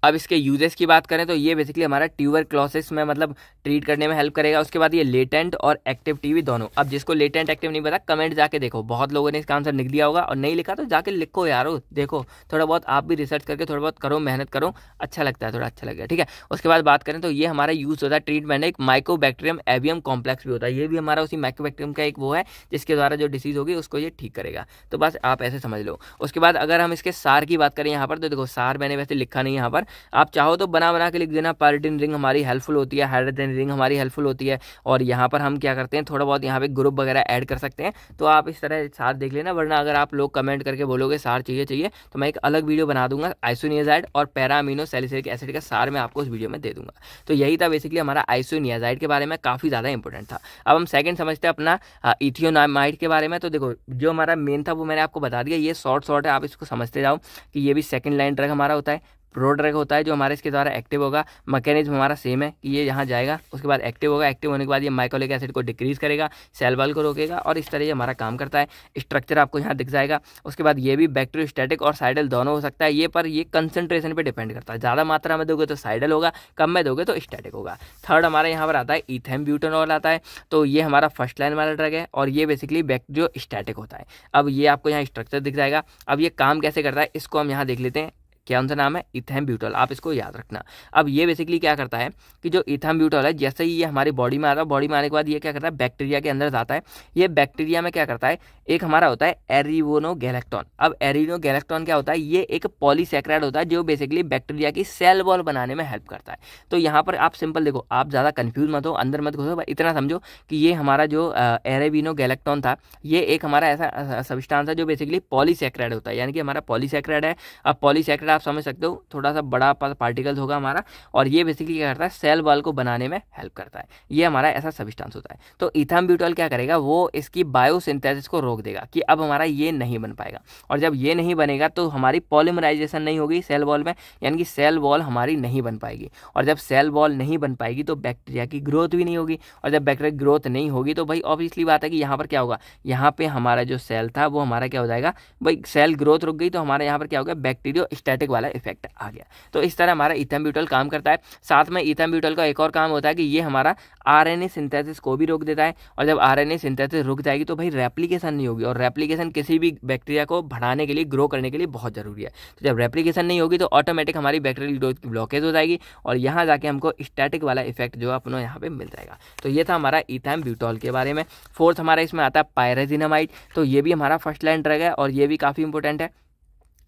अब इसके यूजेस की बात करें तो ये बेसिकली हमारा ट्यूबर क्लॉसिस में मतलब ट्रीट करने में हेल्प करेगा उसके बाद ये लेटेंट और एक्टिव टीवी दोनों अब जिसको लेटेंट एक्टिव नहीं पता कमेंट जाके देखो बहुत लोगों ने इसका आंसर लिख दिया होगा और नहीं लिखा तो जाके लिखो यारो देखो थोड़ा बहुत आप भी रिसर्च करके थोड़ा बहुत करो मेहनत करो अच्छा लगता है थोड़ा अच्छा लगेगा ठीक है उसके बाद बात करें तो ये हमारा यूज़ होता है ट्रीटमेंट एक माइकोबैक्टीरियम एवियम कॉम्प्लेक्स भी होता है ये भी हमारा उसी माइकोबैक्टीरियम का एक वो है जिसके द्वारा जो डिसीज़ होगी उसको ये ठीक करेगा तो बस आप ऐसे समझ लो उसके बाद अगर हम इसके सार की बात करें यहाँ पर तो देखो सार मैंने वैसे लिखा नहीं यहाँ पर आप चाहो तो बना बना के लिख देना पायरेटिन रिंग हमारी हेल्पफुल होती है हाइड्रेटिन रिंग हमारी हेल्पफुल होती है और यहाँ पर हम क्या करते हैं थोड़ा बहुत यहाँ पे ग्रुप वगैरह ऐड कर सकते हैं तो आप इस तरह साथ देख लेना वरना अगर आप लोग कमेंट करके बोलोगे सार चाहिए चाहिए तो मैं एक अलग वीडियो बना दूंगा आइसोनियाजाइड और पैरामिनो सेलिसिलिक एसिड का सार मैं आपको उस वीडियो में दे दूंगा तो यही था बेसिकली हमारा आइसोनियाजाइड के बारे में काफ़ी ज़्यादा इंपॉर्टेंट था अब हम सेकंड समझते हैं अपना इथियोनामाइड के बारे में तो देखो जो हमारा मेन था वो मैंने आपको बता दिया ये शॉर्ट शॉर्ट है आप इसको समझते जाओ कि ये भी सेकंड लाइन ड्रग हमारा होता है रोड रेक होता है जो हमारे इसके द्वारा एक्टिव होगा मैकेनिज्म हमारा सेम है कि ये यहाँ जाएगा उसके बाद एक्टिव होगा एक्टिव होने के बाद ये माइकोलिक एसिड को डिक्रीज करेगा सेल वाल को रोकेगा और इस तरह ये हमारा काम करता है स्ट्रक्चर आपको यहाँ दिख जाएगा उसके बाद ये भी स्टैटिक और साइडल दोनों हो सकता है ये पर ये कंसनट्रेशन पर डिपेंड करता है ज़्यादा मात्रा में दोगे तो साइडल होगा कम में दोगे तो स्टैटिक होगा थर्ड हमारे यहाँ पर आता है ईथेम ब्यूटेनॉल आता है तो ये हमारा फर्स्ट लाइन वाला ड्रग है और ये बेसिकली बैक्टेरियो स्टैटिक होता है अब ये आपको यहाँ स्ट्रक्चर दिख जाएगा अब ये काम कैसे करता है इसको हम यहाँ देख लेते हैं क्या उनका नाम है इथेम ब्यूटोल आप इसको याद रखना अब ये बेसिकली क्या करता है कि जो इथेम ब्यूटोल है जैसे ही ये हमारी बॉडी में आता है बॉडी में आने के बाद ये क्या करता है बैक्टीरिया के अंदर जाता है ये बैक्टीरिया में क्या करता है एक हमारा होता है एरिवोनो गैलेक्ट्रॉन अब एरिवोनो गैलेक्ट्रॉन क्या होता है ये एक पॉलीसेक्राइड होता है जो बेसिकली बैक्टीरिया की सेल वॉल बनाने में हेल्प करता है तो यहाँ पर आप सिंपल देखो आप ज़्यादा कन्फ्यूज मत हो अंदर मत घुसो इतना समझो कि ये हमारा जो एरेबिनो गैलेक्ट्रॉन था ये एक हमारा ऐसा सबिस्टान था जो बेसिकली पॉलीसेक्राइड होता है यानी कि हमारा पॉलीसेक्राइड है अब पॉलीसेक्राइड आप समझ सकते हो थोड़ा सा बड़ा पास पार्टिकल्स होगा हमारा और ये बेसिकली क्या करता है सेल वॉल को बनाने में हेल्प करता है ये हमारा ऐसा सबिस्टांस होता है तो इथाम ब्यूटॉल क्या करेगा वो इसकी बायोसिंथेसिस को रोक देगा कि अब हमारा ये नहीं बन पाएगा और जब ये नहीं बनेगा तो हमारी पॉलीमराइजेशन नहीं होगी सेल वॉल में यानी कि सेल वॉल हमारी नहीं बन पाएगी और जब सेल वॉल नहीं बन पाएगी तो बैक्टीरिया की ग्रोथ भी नहीं होगी और जब बैक्टीरिया ग्रोथ नहीं होगी तो भाई ऑब्वियसली बात है कि यहाँ पर क्या होगा यहाँ पर हमारा जो सेल था वो हमारा क्या हो जाएगा भाई सेल ग्रोथ रुक गई तो हमारे यहाँ पर क्या होगा बैक्टीरियो स्टैटिक एरोमेटिक वाला इफेक्ट आ गया तो इस तरह हमारा ईथम ब्यूटल काम करता है साथ में ईथम ब्यूटल का एक और काम होता है कि ये हमारा आर एन सिंथेसिस को भी रोक देता है और जब आर एन सिंथेसिस रुक जाएगी तो भाई रेप्लीकेशन नहीं होगी और रेप्लीकेशन किसी भी बैक्टीरिया को बढ़ाने के लिए ग्रो करने के लिए बहुत ज़रूरी है तो जब रेप्लीकेशन नहीं होगी तो ऑटोमेटिक हमारी बैक्टीरियल ग्रोथ की ब्लॉकेज हो जाएगी और यहाँ जाके हमको स्टैटिक वाला इफेक्ट जो है अपनों यहाँ पर मिल जाएगा तो ये था हमारा ईथाम ब्यूटॉल के बारे में फोर्थ हमारा इसमें आता है पायरेजिनामाइड तो ये भी हमारा फर्स्ट लाइन ड्रग है और ये भी काफ़ी इंपॉर्टेंट है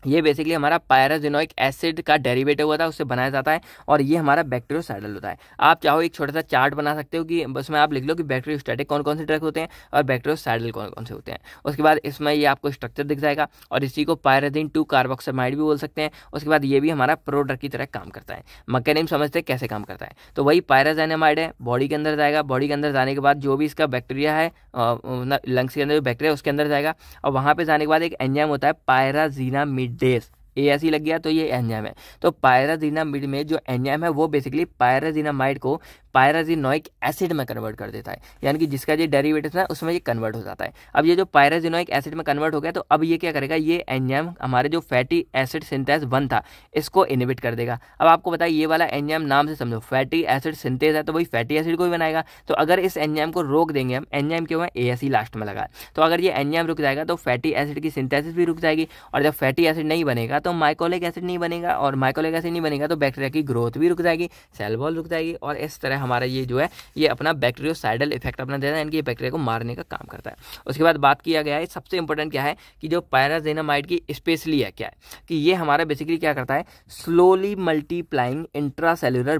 ये बेसिकली हमारा पायराजिनोइक एसिड का डेरिवेटिव होता है उससे बनाया जाता है और ये हमारा साइडल होता है आप चाहो एक छोटा सा चार्ट बना सकते हो कि उसमें आप लिख लो कि स्टैटिक कौन कौन से ड्रग होते हैं और साइडल कौन कौन से होते हैं उसके बाद इसमें ये आपको स्ट्रक्चर दिख जाएगा और इसी को पायराजिन टू कार्बोक्सामाइड भी बोल सकते हैं उसके बाद ये भी हमारा प्रोडक्ट की तरह काम करता है मकैनिम समझते हैं कैसे काम करता है तो वही पायराजाइनामाइड है बॉडी के अंदर जाएगा बॉडी के अंदर जाने के बाद जो भी इसका बैक्टीरिया है लंग्स के अंदर जो बैक्टीरिया उसके अंदर जाएगा और वहाँ पर जाने के बाद एक एंजाम होता है पायराजीनामिड this. ए एस लग गया तो ये एंजाइम है तो पायराजीनामिड में जो एंजाइम है वो बेसिकली पायराजीनामाइड को पायराजीनोइक एसिड में कन्वर्ट कर देता है यानी कि जिसका ये डेरिवेटिव है उसमें ये कन्वर्ट हो जाता है अब ये जो पायराजीनोइक एसिड में कन्वर्ट हो गया तो अब ये क्या करेगा ये एंजाइम हमारे जो फैटी एसिड सिंथेस वन था इसको इनिबिट कर देगा अब आपको बताए ये वाला एंजाइम नाम से समझो फैटी एसिड सिंथेस है तो वही फैटी एसिड को ही बनाएगा तो अगर इस एंजाइम को रोक देंगे हम एंजाइम क्यों है ए लास्ट में लगा तो अगर ये एंजाइम रुक जाएगा तो फैटी एसिड की सिंथेसिस भी रुक जाएगी और जब फैटी एसिड नहीं बनेगा तो माइकोलिक एसिड नहीं बनेगा और माइकोलिक एसिड नहीं बनेगा तो बैक्टीरिया की ग्रोथ भी रुक जाएगी सेल वॉल रुक जाएगी और इस तरह हमारा ये जो है ये अपना बैक्टीरियोसाइडल इफेक्ट अपना देता है यानी कि बैक्टीरिया को मारने का काम करता है उसके बाद बात किया गया है सबसे इंपॉर्टेंट क्या है कि जो पैराजेनामाइड की स्पेशली है क्या है कि ये हमारा बेसिकली क्या करता है स्लोली मल्टीप्लाइंग इंट्रासेलुलर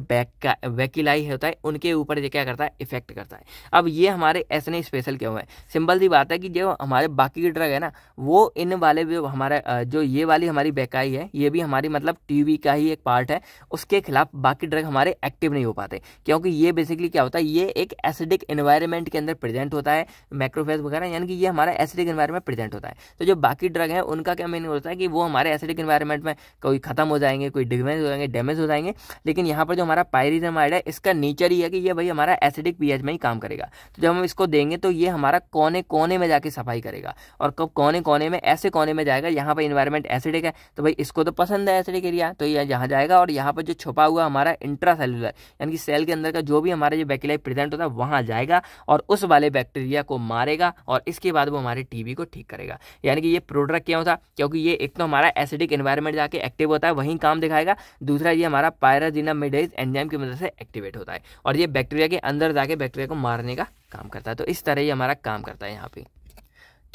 वैकिलाई होता है उनके ऊपर ये क्या करता है इफेक्ट करता है अब ये हमारे ऐसे स्पेशल क्यों है सिंपल सी बात है कि जो हमारे बाकी की ड्रग है ना वो इन वाले जो हमारा जो ये वाली हमारी बैक का ही है ये भी हमारी मतलब टीवी का ही एक पार्ट है उसके खिलाफ बाकी ड्रग हमारे एक्टिव नहीं हो पाते क्योंकि ये बेसिकली क्या होता है ये एक एसिडिक इन्वायरमेंट के अंदर प्रेजेंट होता है माइक्रोफेज वगैरह यानी कि ये हमारा एसिडिक इन्वायरमेंट प्रेजेंट होता है तो जो बाकी ड्रग है उनका क्या मीनिंग होता है कि वो हमारे एसिडिक इन्वायरमेंट में कोई खत्म हो जाएंगे कोई डिग्मेज हो जाएंगे डैमेज हो जाएंगे लेकिन यहाँ पर जो हमारा पायरिजमाइड है इसका नेचर ही है कि ये भाई हमारा एसिडिक पीएच में ही काम करेगा तो जब हम इसको देंगे तो ये हमारा कोने कोने में जाके सफाई करेगा और कब कोने कोने में ऐसे कोने में जाएगा यहाँ पर इन्वायरमेंट एसिडिक है तो भाई इसको तो पसंद है एसिडिक एरिया तो ये यहाँ जाएगा और यहाँ पर जो छुपा हुआ हमारा इंट्रा सेलुलर यानी कि सेल के अंदर का जो भी हमारा जो बैक्टीरिया प्रेजेंट होता है वहाँ जाएगा और उस वाले बैक्टीरिया को मारेगा और इसके बाद वो हमारे टीबी को ठीक करेगा यानी कि ये प्रोडक्ट क्यों था क्योंकि ये एक तो हमारा एसिडिक एन्वायरमेंट जाके एक्टिव होता है वहीं काम दिखाएगा दूसरा ये हमारा पायराजीना मिडेज एंजाइम की मदद से एक्टिवेट होता है और ये बैक्टीरिया के अंदर जाके बैक्टीरिया को मारने का काम करता है तो इस तरह ये हमारा काम करता है यहाँ पे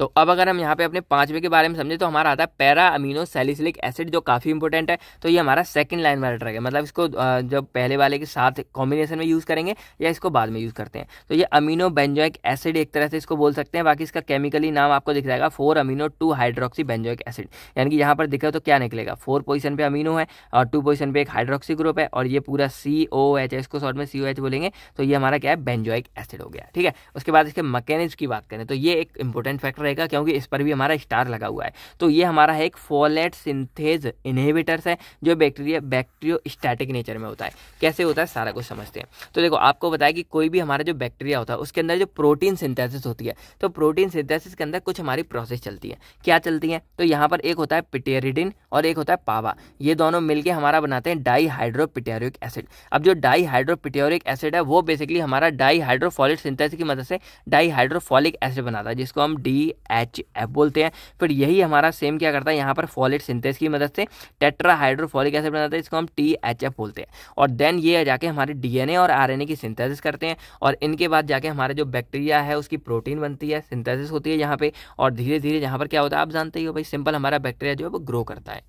तो अब अगर हम यहाँ पे अपने पांचवे के बारे में समझे तो हमारा आता है पैरा अमीनो सैलिसिलिक एसिड जो काफ़ी इंपॉर्टेंट है तो ये हमारा सेकंड लाइन वाला ड्रग है मतलब इसको जब पहले वाले के साथ कॉम्बिनेशन में यूज़ करेंगे या इसको बाद में यूज़ करते हैं तो ये अमीनो बेंजोइक एसिड एक तरह से इसको बोल सकते हैं बाकी इसका केमिकली नाम आपको दिख जाएगा four amino two hydroxy benzoic acid यानी कि यहाँ पर दिखा तो क्या निकलेगा फोर पोजिशन पर अमीनो है और टू पोजिशन पर एक हाइड्रोक्सी ग्रुप है और ये पूरा सी ओ एच है इसको शॉर्ट में सी ओ एच बोलेंगे तो ये हमारा क्या है बेंजोइक एसिड हो गया ठीक है उसके बाद इसके मकैनिज्म की बात करें तो ये एक इंपॉर्टेंट फैक्टर है रहेगा क्योंकि इस पर भी हमारा स्टार लगा हुआ है तो ये हमारा है एक फॉलेट सिंथेज इनहेबिटर्स है जो बैक्टीरिया बैक्टीरियो स्टैटिक नेचर में होता है कैसे होता है सारा कुछ समझते हैं तो देखो आपको बताया कि कोई भी हमारा जो बैक्टीरिया होता है उसके अंदर जो प्रोटीन सिंथेसिस होती है तो प्रोटीन सिंथेसिस के अंदर कुछ हमारी प्रोसेस चलती है क्या चलती है तो यहाँ पर एक होता है पिटेरिडिन और एक होता है पावा ये दोनों मिलकर हमारा बनाते हैं डाईहाइड्रोपिटेरिक एसिड अब जो डाईहाइड्रोपिटेरिक एसिड है वो बेसिकली हमारा डाईहाइड्रोफॉलिक सिंथेसिस की मदद से डाईहाइड्रोफॉलिक एसिड बनाता है जिसको हम डी एच एफ बोलते हैं फिर यही हमारा सेम क्या करता है यहाँ पर फॉलिड सिंथेस की मदद से टेट्रा हाइड्रोफॉलिक एसिड बनाता है इसको हम टी एच एफ बोलते हैं और देन ये जाके हमारे डीएनए और आरएनए की सिंथेसिस करते हैं और इनके बाद जाके हमारे जो बैक्टीरिया है उसकी प्रोटीन बनती है सिंथेसिस होती है यहाँ पे और धीरे धीरे यहाँ पर क्या होता है आप जानते ही हो भाई सिंपल हमारा बैक्टीरिया जो है वो ग्रो करता है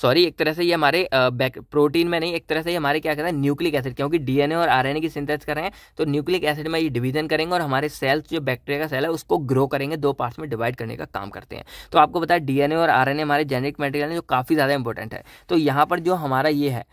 सॉरी एक तरह से ये हमारे बैक प्रोटीन में नहीं एक तरह से ये हमारे क्या कर रहे हैं न्यूक्लिक एसिड क्योंकि डीएनए और आरएनए की सिंथेसिस कर रहे हैं तो न्यूक्लिक एसिड में ये डिवीजन करेंगे और हमारे सेल्स जो बैक्टीरिया का सेल है उसको ग्रो करेंगे दो पार्ट्स में डिवाइड करने का काम करते हैं तो आपको बताया डीएनए और आर हमारे जेनेटिक मेटेरियल है जो काफ़ी ज़्यादा इंपॉर्टेंट है तो यहाँ पर जो हमारा ये है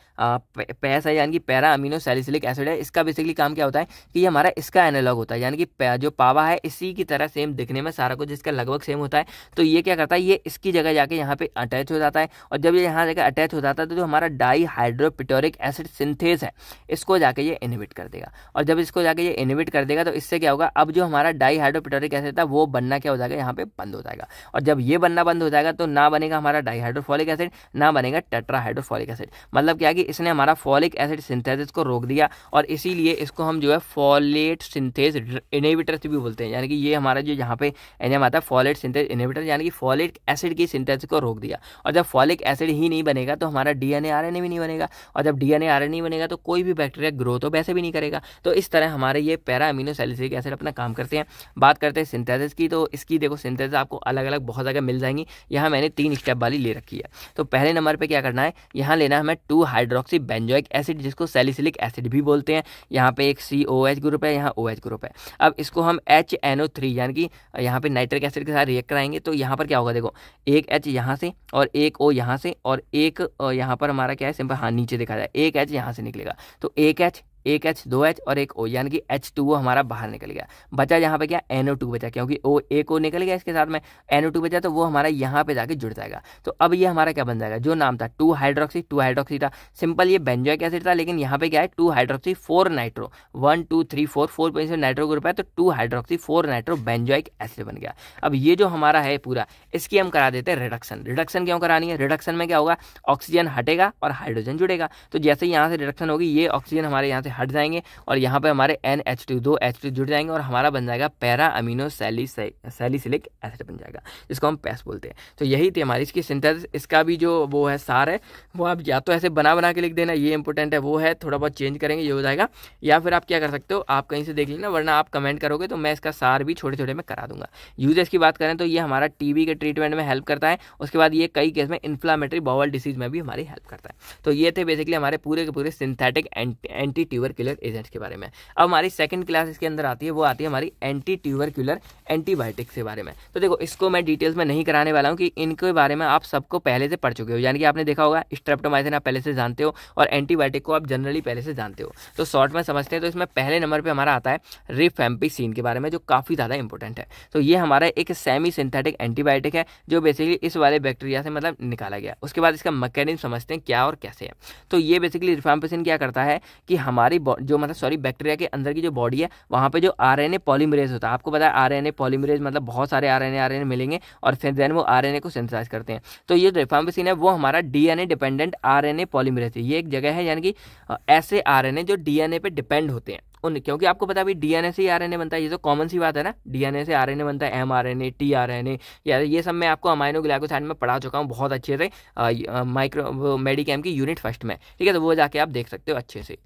पैस है यानी कि पैरा अमीनो सेलिसिलिक एसिड है इसका बेसिकली काम क्या होता है कि ये हमारा इसका एनालॉग होता है यानी कि जो पावा है इसी की तरह सेम दिखने में सारा कुछ इसका लगभग सेम होता है तो ये क्या करता है ये इसकी जगह जाके यहाँ पे अटैच हो जाता है और जब ये यहाँ जाकर अटैच हो जाता है तो जो हमारा डाई हाइड्रोपिटोरिक एसिड सिंथेस है इसको जाके ये इनिविट कर देगा और जब इसको जाके ये इनिविट कर देगा तो इससे क्या होगा अब जो हमारा डाई हाइड्रोपिटोरिक एसिड था वो बनना क्या हो जाएगा यहाँ पे बंद हो जाएगा और जब ये बनना बंद हो जाएगा तो ना बनेगा हमारा डाई हाइड्रोफॉलिक एसिड ना बनेगा टेट्रा हाइड्रोफॉलिक एसिड मतलब क्या कि इसने हमारा फॉलिक एसिड सिंथेसिस को रोक दिया और इसीलिए इसको हम जो है फॉलेट सिंथेस इनिविटर भी बोलते हैं यानी कि ये हमारा जो यहाँ पे एनएम आता है फॉलेट सिंथेस इनिविटर यानी कि फॉलिक एसिड की सिंथेसिस को रोक दिया और जब फॉलिक एसिड ही ही नहीं बनेगा तो हमारा डी एन आरएनए भी नहीं बनेगा और जब डी एन आरएनए बनेगा तो कोई भी बैक्टीरिया ग्रो तो वैसे भी नहीं करेगा तो इस तरह हमारे ये पैरा अमीनो सैलिसिलिक एसिड अपना काम करते हैं बात करते हैं सिंथेसिस की तो इसकी देखो सिंथेसिस आपको अलग अलग बहुत जगह मिल जाएंगी यहाँ मैंने तीन स्टेप वाली ले रखी है तो पहले नंबर पर क्या करना है यहाँ लेना हमें टू हाइड्रोक्सी बेंजोइक एसिड जिसको सेलिसिलिक एसिड भी बोलते हैं यहाँ पर एक सी ओ एच ग्रुप है यहाँ ओ एच ग्रुप है अब इसको हम एच एन ओ थ्री यानी कि यहाँ पर नाइट्रिक एसिड के साथ रिएक्ट कराएंगे तो यहाँ पर क्या होगा देखो एक एच यहाँ से और एक ओ यहाँ से और एक यहाँ पर हमारा क्या है सिंपल हाँ नीचे देखा जाए एक एच यहाँ से निकलेगा तो एक एच एक एच दो एच और एक ओ यानी कि एच टू ओ हमारा बाहर निकल गया बचा यहाँ पे क्या एन ओ टू बचा क्योंकि ओ एक ओ निकल गया इसके साथ में एन ओ टू बचा तो वो हमारा यहाँ पे जाके जुड़ जाएगा तो अब ये हमारा क्या बन जाएगा जो नाम था टू हाइड्रोक्सी टू हाइड्रोक्सी था सिंपल ये बेंजोइक एसिड था लेकिन यहाँ पे क्या है two hydroxy four nitro one two three four four point से नाइट्रो ग्रुप है तो two hydroxy four nitro benzoic acid बन गया अब ये जो हमारा है पूरा इसकी हम करा देते हैं रिडक्शन रिडक्शन क्यों करानी है रिडक्शन में क्या होगा ऑक्सीजन हटेगा और हाइड्रोजन जुड़ेगा तो जैसे यहाँ से रिडक्शन होगी ये ऑक्सीजन हमारे यहाँ से हट जाएंगे और यहाँ पर हमारे एन एच टू दो एच टू जुड़ जाएंगे और हमारा बन जाएगा para amino sali salicylic acid बन जाएगा जिसको हम पैस बोलते हैं तो यही थी हमारी इसकी सिंथेसिस इसका भी जो वो है सार है वो आप या तो ऐसे बना बना के लिख देना ये इंपॉर्टेंट है वो है थोड़ा बहुत चेंज करेंगे ये हो जाएगा या फिर आप क्या कर सकते हो आप कहीं से देख लेना वरना आप कमेंट करोगे तो मैं इसका सार भी छोटे छोटे में करा दूंगा यूजेस की बात करें तो ये हमारा टीबी के ट्रीटमेंट में हेल्प करता है उसके बाद ये कई केस में इन्फ्लामेटरी बॉवल डिसीज में भी हमारी हेल्प करता है तो ये थे बेसिकली हमारे पूरे के पूरे synthetic anti tubercular agents के बारे में अब हमारी सेकंड क्लास इसके अंदर आती है वो आती है हमारी एंटी ट्यूबर क्यूलर एंटीबायोटिक्स के बारे में तो देखो इसको मैं डिटेल्स में नहीं कराने वाला हूँ कि इनके बारे में आप सबको पहले से पढ़ चुके हो यानी कि आपने देखा होगा स्ट्रेप्टोमाइसिन आप पहले से जानते हो और एंटीबायोटिक को आप जनरली पहले से जानते हो तो शॉर्ट में समझते हैं तो इसमें पहले नंबर पर हमारा आता है रिफेम्पिसिन के बारे में जो काफ़ी ज़्यादा इंपॉर्टेंट है तो ये हमारा एक सेमी सिंथेटिक एंटीबायोटिक है जो बेसिकली इस वाले बैक्टीरिया से मतलब निकाला गया उसके बाद इसका मैकेनिज्म समझते हैं क्या और कैसे है तो ये बेसिकली रिफेम्पिसिन क्या करता है कि हमारे हमारी जो मतलब सॉरी बैक्टीरिया के अंदर की जो बॉडी है वहाँ पर जो आर एन पॉलीमरेज होता है आपको पता है आर एन पॉलीमरेज मतलब बहुत सारे आर एन आर एन मिलेंगे और फिर देन वो आर एन को सिंथेसाइज करते हैं तो ये रिफार्मेसिन है वो हमारा D N A dependent R N A polymerase ये एक जगह है यानी कि ऐसे आर एन ए जो डी एन ए पे डिपेंड होते हैं उन क्योंकि आपको पता भी डीएनए से ही आरएनए बनता है ये तो कॉमन सी बात है ना डीएनए से आरएनए बनता है M R N T R N या ये सब मैं आपको अमाइनो ग्लाइकोसाइड में पढ़ा चुका हूँ बहुत अच्छे से माइक्रो मेडिकैम की यूनिट फर्स्ट में ठीक है तो वो जाके आप देख सकते हो अच्छे से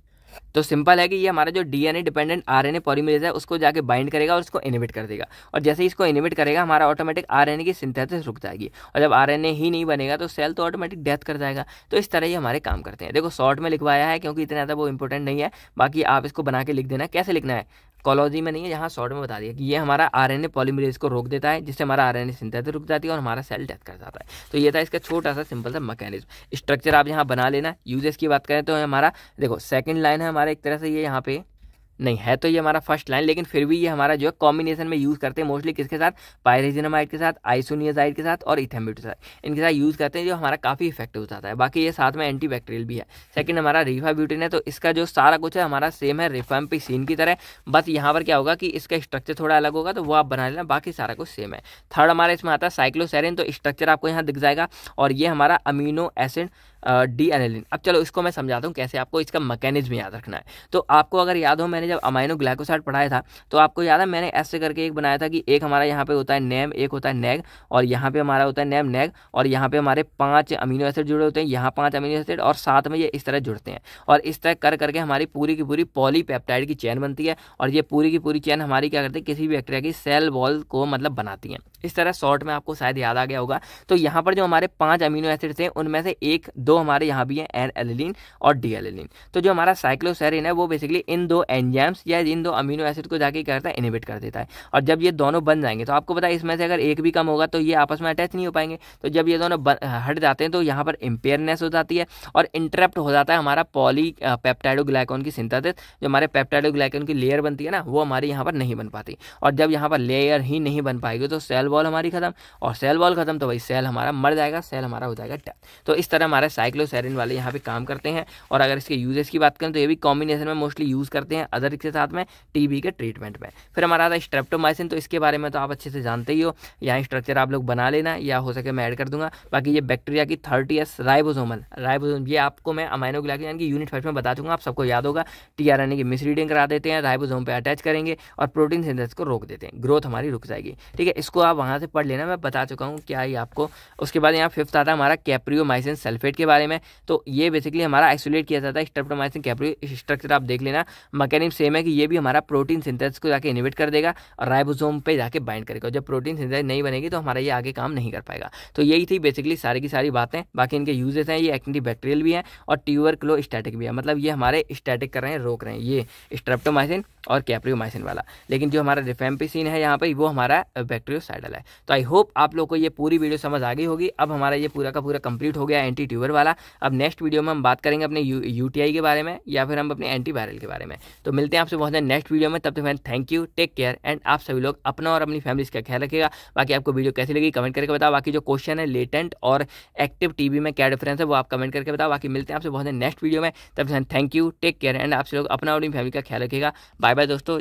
तो सिंपल है कि ये हमारा जो डीएनए डिपेंडेंट आरएनए पॉलीमरेज है उसको जाके बाइंड करेगा और इसको इनिबिट कर देगा और जैसे ही इसको इनिबिट करेगा हमारा ऑटोमेटिक आरएनए की सिंथेसिस रुक जाएगी और जब आरएनए ही नहीं बनेगा तो सेल तो ऑटोमेटिक डेथ कर जाएगा तो इस तरह ही हमारे काम करते हैं देखो शॉर्ट में लिखवाया है क्योंकि इतना ज़्यादा वो इंपॉर्टेंट नहीं है बाकी आप इसको बना के लिख देना कैसे लिखना है कॉलोजी में नहीं है यहाँ शॉर्ट में बता दिया कि ये हमारा आरएनए पॉलीमरेज को रोक देता है जिससे हमारा आरएनए सिंथेसिस रुक जाती है और हमारा सेल डेथ कर जाता है तो ये था इसका छोटा सा सिंपल सा मैकेनिज्म स्ट्रक्चर आप यहाँ बना लेना यूजेस की बात करें तो हमारा देखो सेकेंड लाइन है हमारा एक तरह से ये यहाँ पे नहीं है तो ये हमारा फर्स्ट लाइन लेकिन फिर भी ये हमारा जो है कॉम्बिनेशन में यूज़ करते हैं मोस्टली किसके साथ पायरेजिनमाइड के साथ आइसोनियाजाइड के साथ और इथेम्बिट के साथ इनके साथ यूज़ करते हैं जो हमारा काफ़ी इफेक्टिव होता है बाकी ये साथ में एंटी बैक्टीरियल भी है सेकंड हमारा रिफाब्यूटिन है तो इसका जो सारा कुछ है हमारा सेम है रिफाम्पिसिन की तरह बस यहाँ पर क्या होगा कि इसका स्ट्रक्चर थोड़ा अलग होगा तो वो आप बना लेना बाकी सारा कुछ सेम है थर्ड हमारा इसमें आता है साइक्लोसेरिन तो स्ट्रक्चर आपको यहाँ दिख जाएगा और ये हमारा अमीनो एसिड डी एनेलिन अब चलो इसको मैं समझाता हूँ कैसे आपको इसका मैकेनिज्म याद रखना है तो आपको अगर याद हो मैंने जब अमाइनो ग्लाइकोसाइड पढ़ाया था तो आपको याद है मैंने ऐसे करके एक बनाया था कि एक हमारा यहाँ पे होता है नेम एक होता है नेग और यहाँ पे हमारा होता है नेम नेग और यहाँ पे हमारे पाँच अमीनो एसिड जुड़े होते हैं यहाँ पाँच अमीनो एसिड और साथ में ये इस तरह जुड़ते हैं और इस तरह कर करके हमारी पूरी की पूरी पॉलीपेप्टाइड की चैन बनती है और ये पूरी की पूरी चैन हमारी क्या करती है किसी भी बैक्टीरिया की सेल वॉल को मतलब बनाती है इस तरह शॉर्ट में आपको शायद याद आ गया होगा तो यहाँ पर जो हमारे पांच अमीनो एसिड्स हैं उनमें से एक दो हमारे यहाँ भी हैं एन एलिन और डी एलिन तो जो हमारा साइक्लोसेरिन है वो बेसिकली इन दो एंजाम्स या इन दो अमीनो एसिड को जाके करता है इनिबिट कर देता है और जब ये दोनों बन जाएंगे तो आपको पता है इसमें से अगर एक भी कम होगा तो ये आपस में अटैच नहीं हो पाएंगे तो जब ये दोनों हट जाते हैं तो यहाँ पर इम्पेयरनेस हो जाती है और इंटरप्ट हो जाता है हमारा पॉली पेप्टाइडोग्लाइकोन की सिंथेसिस जो हमारे पेप्टाइडोग्लाइकोन की लेयर बनती है ना वो हमारे यहाँ पर नहीं बन पाती और जब यहाँ पर लेयर ही नहीं बन पाएगी तो सेल वॉल हमारी खत्म और सेल वॉल खत्म तो भाई सेल हमारा मर जाएगा सेल हमारा हो जाएगा डेथ तो इस तरह हमारे साइक्लोसेरिन वाले यहाँ पे काम करते हैं और अगर इसके यूजेस की बात करें तो ये भी कॉम्बिनेशन में मोस्टली यूज़ करते हैं अदर के साथ में टीबी के ट्रीटमेंट में फिर हमारा आता है स्ट्रेप्टोमाइसिन तो इसके बारे में तो आप अच्छे से जानते ही हो यहाँ स्ट्रक्चर आप लोग बना लेना या हो सके मैं ऐड कर दूंगा बाकी ये बैक्टीरिया की थर्टी एस राइबोजोमल राइबोजोम ये आपको मैं अमाइनोग्लाइकिन यानी कि यूनिट फर्स्ट में बता दूंगा आप सबको याद होगा T R N A misreading करा देते हैं राइबोजोम पर अटैच करेंगे और प्रोटीन सिंथेसिस को रोक देते हैं ग्रोथ हमारी रुक जाएगी ठीक है इसको आप वहाँ से पढ़ लेना मैं बता चुका हूँ क्या ये आपको उसके बाद यहाँ फिफ्थ आता है हमारा माइसिन सल्फेट के बारे में तो ये बेसिकली हमारा आइसोलेट किया जाता है स्ट्रेप्टोमाइसिन कैप्रियो स्ट्रक्चर आप देख लेना मकैनिक सेम है कि ये भी हमारा प्रोटीन सिंथेस को जाकर इनिवेट कर देगा और राइबोसोम पर जाकर बाइंड करेगा जब प्रोटीन सिंथेस नहीं बनेगी तो हमारा ये आगे काम नहीं कर पाएगा तो यही थी बेसिकली सारी की सारी बातें बाकी इनके यूजेस हैं ये एंटी बैक्टीरियल भी हैं और ट्यूबर क्लो स्टैटिक भी है मतलब ये हमारे स्टैटिक कर रहे हैं रोक रहे हैं ये स्ट्रेप्टोमाइसिन और कैप्रियोमाइसिन वाला लेकिन जो हमारा डिफेम्पिसिन है यहाँ पर वो हमारा बैक्टीरियोसाइडल चला है तो आई होप आप लोग को ये पूरी वीडियो समझ आ गई होगी अब हमारा ये पूरा का पूरा कंप्लीट हो गया एंटी ट्यूबर वाला अब नेक्स्ट वीडियो में हम बात करेंगे अपने यू के बारे में या फिर हम अपने एंटी वायरल के बारे में तो मिलते हैं आपसे बहुत सारे नेक्स्ट वीडियो में तब तक मैंने thank you take care and आप सभी लोग अपना और अपनी फैमिली का ख्याल रखेगा बाकी आपको वीडियो कैसी लगी कमेंट करके बताओ बाकी जो क्वेश्चन है लेटेंट और एक्टिव टीबी में क्या डिफरेंस है वो आप कमेंट करके बताओ बाकी मिलते हैं आपसे बहुत सारे नेक्स्ट वीडियो में तब तक thank you take care and आप लोग अपना और अपनी फैमिली का ख्याल रखेगा बाय बाय दोस्तों